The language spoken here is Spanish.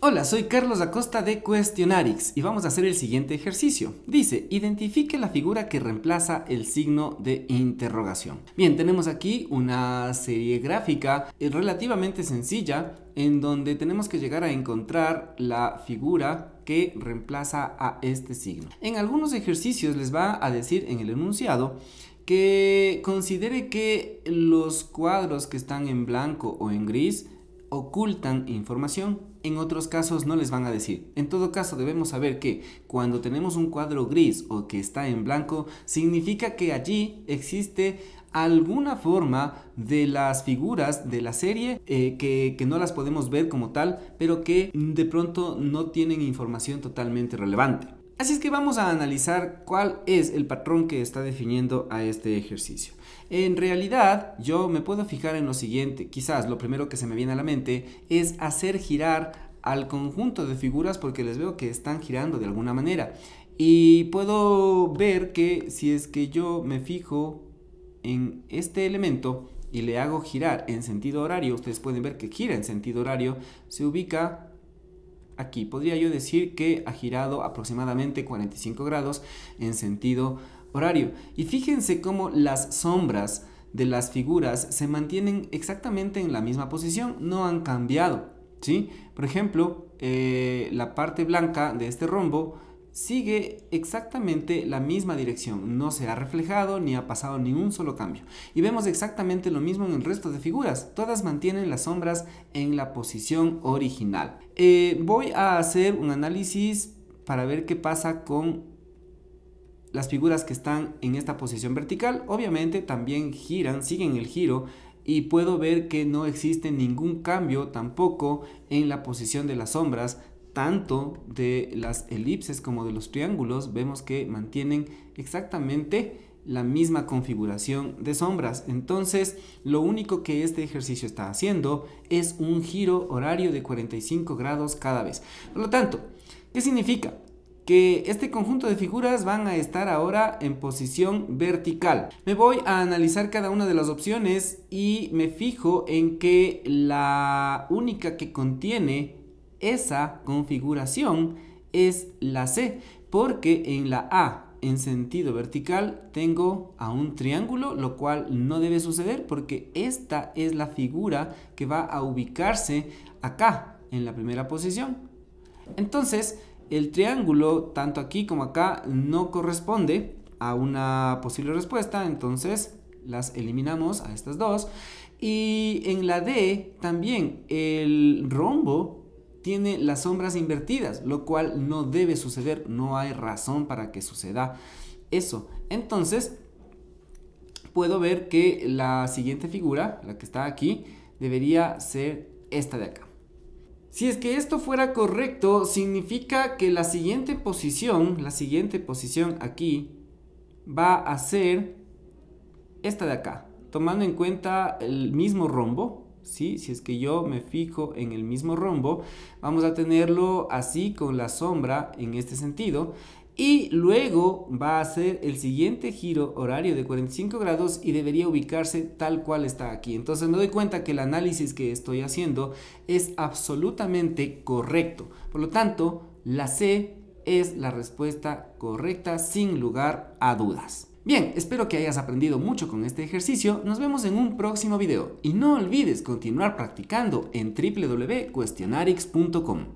Hola, soy Carlos Acosta de Questionarix y vamos a hacer el siguiente ejercicio. Dice, identifique la figura que reemplaza el signo de interrogación. Bien, tenemos aquí una serie gráfica eh, relativamente sencilla en donde tenemos que llegar a encontrar la figura que reemplaza a este signo. En algunos ejercicios les va a decir en el enunciado que considere que los cuadros que están en blanco o en gris ocultan información, en otros casos no les van a decir. En todo caso debemos saber que cuando tenemos un cuadro gris o que está en blanco, significa que allí existe alguna forma de las figuras de la serie eh, que, no las podemos ver como tal, pero que de pronto no tienen información totalmente relevante. Así es que vamos a analizar cuál es el patrón que está definiendo a este ejercicio. En realidad, yo me puedo fijar en lo siguiente, quizás lo primero que se me viene a la mente es hacer girar al conjunto de figuras porque les veo que están girando de alguna manera. Y puedo ver que si es que yo me fijo en este elemento y le hago girar en sentido horario, ustedes pueden ver que gira en sentido horario, se ubica aquí. Podría yo decir que ha girado aproximadamente 45 grados en sentido horario. Y fíjense cómo las sombras de las figuras se mantienen exactamente en la misma posición, no han cambiado. ¿sí? Por ejemplo, eh, la parte blanca de este rombo sigue exactamente la misma dirección, no se ha reflejado ni ha pasado ningún solo cambio. Y vemos exactamente lo mismo en el resto de figuras, todas mantienen las sombras en la posición original. Eh, voy a hacer un análisis para ver qué pasa con las figuras que están en esta posición vertical. Obviamente también giran, siguen el giro y puedo ver que no existe ningún cambio tampoco en la posición de las sombras tanto de las elipses como de los triángulos, vemos que mantienen exactamente la misma configuración de sombras. Entonces, lo único que este ejercicio está haciendo es un giro horario de 45 grados cada vez. Por lo tanto, ¿qué significa? que este conjunto de figuras van a estar ahora en posición vertical. Me voy a analizar cada una de las opciones y me fijo en que la única que contiene esa configuración es la C, porque en la A en sentido vertical tengo a un triángulo, lo cual no debe suceder porque esta es la figura que va a ubicarse acá, en la primera posición. Entonces, el triángulo, tanto aquí como acá, no corresponde a una posible respuesta, entonces las eliminamos a estas dos. Y en la D también el rombo tiene las sombras invertidas, lo cual no debe suceder, no hay razón para que suceda eso. Entonces, puedo ver que la siguiente figura, la que está aquí, debería ser esta de acá. Si es que esto fuera correcto, significa que la siguiente posición, la siguiente posición aquí, va a ser esta de acá, tomando en cuenta el mismo rombo, si es que yo me fijo en el mismo rombo, vamos a tenerlo así con la sombra en este sentido. Y luego va a ser el siguiente giro horario de 45 grados y debería ubicarse tal cual está aquí. Entonces me doy cuenta que el análisis que estoy haciendo es absolutamente correcto. Por lo tanto, la C es la respuesta correcta sin lugar a dudas. Bien, espero que hayas aprendido mucho con este ejercicio, nos vemos en un próximo video y no olvides continuar practicando en www.cuestionarix.com.